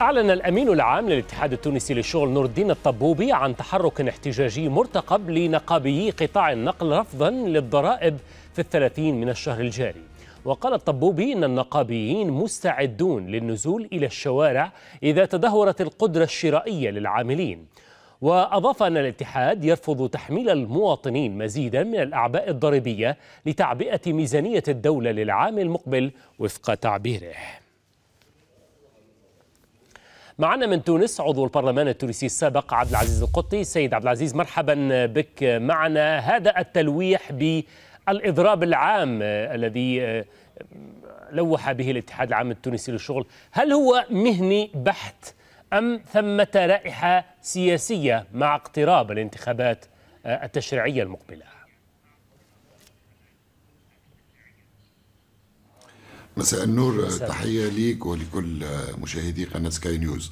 أعلن الأمين العام للاتحاد التونسي للشغل نور الدين الطبوبي عن تحرك احتجاجي مرتقب لنقابي قطاع النقل رفضا للضرائب في الثلاثين من الشهر الجاري وقال الطبوبي إن النقابيين مستعدون للنزول إلى الشوارع إذا تدهورت القدرة الشرائية للعاملين وأضاف أن الاتحاد يرفض تحميل المواطنين مزيدا من الأعباء الضريبية لتعبئة ميزانية الدولة للعام المقبل وفق تعبيره معنا من تونس عضو البرلمان التونسي السابق عبد العزيز القطي سيد عبد العزيز مرحبا بك معنا هذا التلويح بالإضراب العام آه، الذي آه، لوح به الاتحاد العام التونسي للشغل هل هو مهني بحت أم ثمة رائحة سياسية مع اقتراب الانتخابات آه، التشريعية المقبلة؟ مساء النور مساء. تحية ليك ولكل مشاهدي قناة سكاي نيوز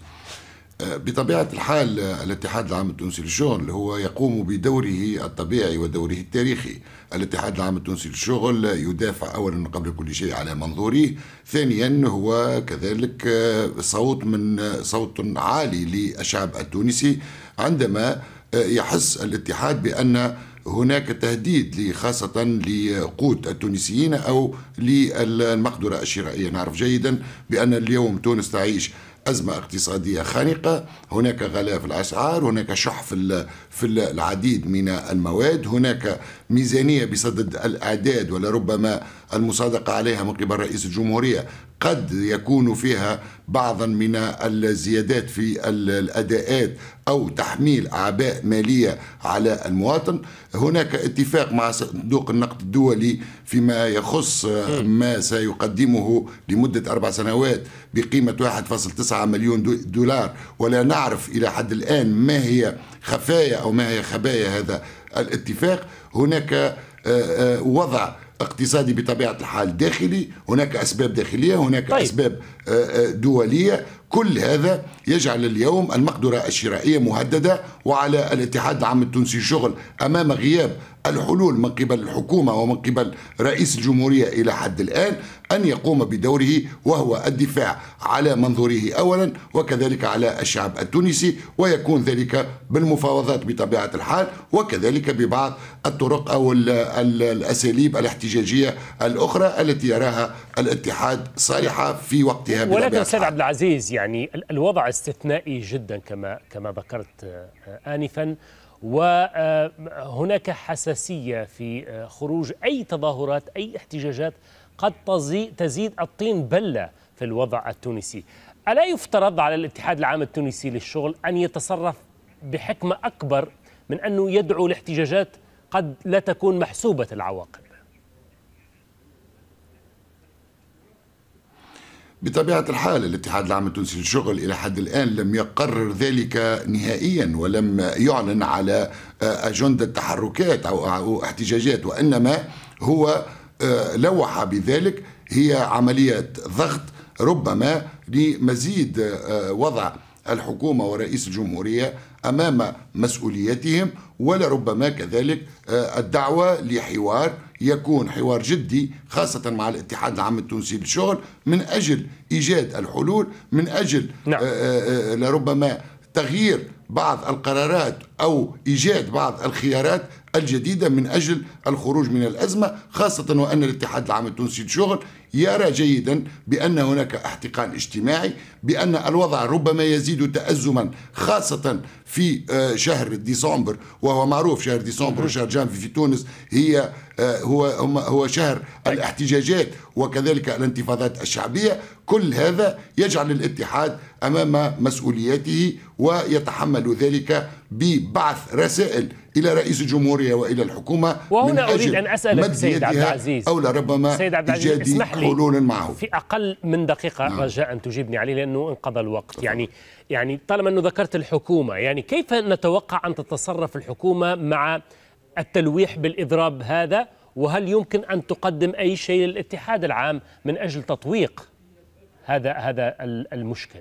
آه، بطبيعة الحال آه، الاتحاد العام التونسي للشغل اللي هو يقوم بدوره الطبيعي ودوره التاريخي الاتحاد العام التونسي للشغل يدافع أولا قبل كل شيء على منظوره ثانيا هو كذلك آه، صوت من صوت عالي للشعب التونسي عندما يحس الاتحاد بأن هناك تهديد خاصة لقوت التونسيين أو للمقدرة الشرائية نعرف جيدا بأن اليوم تونس تعيش أزمة اقتصادية خانقة هناك غلاء في الأسعار هناك شح في, في العديد من المواد هناك ميزانية بصدد الأعداد ولربما المصادقة عليها من قبل رئيس الجمهورية قد يكون فيها بعضا من الزيادات في الاداءات او تحميل اعباء ماليه على المواطن هناك اتفاق مع صندوق النقد الدولي فيما يخص ما سيقدمه لمده اربع سنوات بقيمه 1.9 مليون دولار ولا نعرف الى حد الان ما هي خفايا او ما هي خبايا هذا الاتفاق هناك آه، آه، وضع اقتصادي بطبيعة الحال داخلي هناك أسباب داخلية هناك طيب. أسباب آه، آه، دولية كل هذا يجعل اليوم المقدرة الشرائية مهددة وعلى الاتحاد العام التونسي شغل أمام غياب الحلول من قبل الحكومة ومن قبل رئيس الجمهورية إلى حد الآن أن يقوم بدوره وهو الدفاع على منظوره أولا وكذلك على الشعب التونسي ويكون ذلك بالمفاوضات بطبيعة الحال وكذلك ببعض الطرق أو الأساليب الاحتجاجية الأخرى التي يراها الاتحاد صالحة في وقتها ولكن أستاذ عبد العزيز يعني الوضع استثنائي جدا كما كما ذكرت آنفا وهناك حساسية في خروج أي تظاهرات أي احتجاجات قد تزيد الطين بلة في الوضع التونسي ألا يفترض على الاتحاد العام التونسي للشغل أن يتصرف بحكمة أكبر من أنه يدعو لاحتجاجات قد لا تكون محسوبة العواقب بطبيعة الحال الاتحاد العام التونسي للشغل إلى حد الآن لم يقرر ذلك نهائيا ولم يعلن على آه، أجندة تحركات أو احتجاجات وإنما هو آه، لوح بذلك هي عملية ضغط ربما لمزيد آه، وضع الحكومة ورئيس الجمهورية أمام مسؤوليتهم ولربما كذلك الدعوة لحوار يكون حوار جدي خاصة مع الاتحاد العام التونسي للشغل من أجل إيجاد الحلول من أجل نعم. آه، آه، آه، لربما تغيير بعض القرارات أو إيجاد بعض الخيارات الجديدة من أجل الخروج من الأزمة خاصة وأن الاتحاد العام التونسي للشغل يرى جيدا بأن هناك احتقان اجتماعي بأن الوضع ربما يزيد تأزما خاصة في آه، شهر ديسمبر وهو معروف شهر ديسمبر وشهر جانفي في تونس هي آه، هو هو شهر الاحتجاجات وكذلك الانتفاضات الشعبية كل هذا يجعل الاتحاد أمام مسؤولياته ويتحمل ذلك ببعث رسائل الى رئيس الجمهوريه والى الحكومه وهنا اريد ان اسالك سيد عبد العزيز او لربما سيد عبد العزيز اسمح لي حلول معه في اقل من دقيقه نعم. رجاء تجيبني عليه لانه انقضى الوقت طبعا. يعني يعني طالما انه ذكرت الحكومه يعني كيف نتوقع ان تتصرف الحكومه مع التلويح بالاضراب هذا وهل يمكن ان تقدم اي شيء للاتحاد العام من اجل تطويق هذا هذا المشكل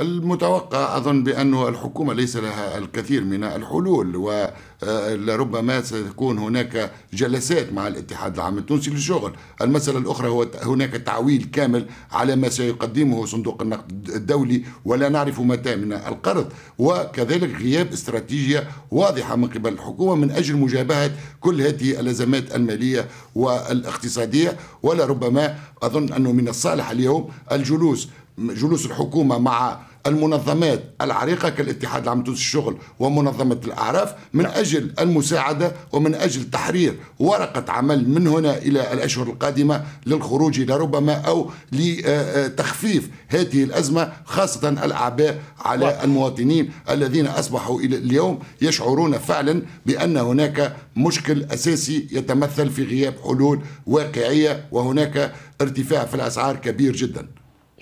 المتوقع أظن بأنه الحكومة ليس لها الكثير من الحلول ولربما آه، ستكون هناك جلسات مع الاتحاد العام التونسي للشغل المسألة الأخرى هو هناك تعويل كامل على ما سيقدمه صندوق النقد الدولي ولا نعرف متى من القرض وكذلك غياب استراتيجية واضحة من قبل الحكومة من أجل مجابهة كل هذه الأزمات المالية والاقتصادية ولربما أظن أنه من الصالح اليوم الجلوس جلوس الحكومة مع المنظمات العريقة كالاتحاد العام التونسي الشغل ومنظمة الأعراف من نعم. أجل المساعدة ومن أجل تحرير ورقة عمل من هنا إلى الأشهر القادمة للخروج لربما أو لتخفيف هذه الأزمة خاصة الأعباء على المواطنين الذين أصبحوا الى اليوم يشعرون فعلا بأن هناك مشكل أساسي يتمثل في غياب حلول واقعية وهناك ارتفاع في الأسعار كبير جداً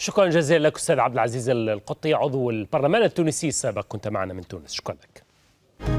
شكرا جزيلا لك استاذ عبد العزيز القطي عضو البرلمان التونسي السابق كنت معنا من تونس شكرا لك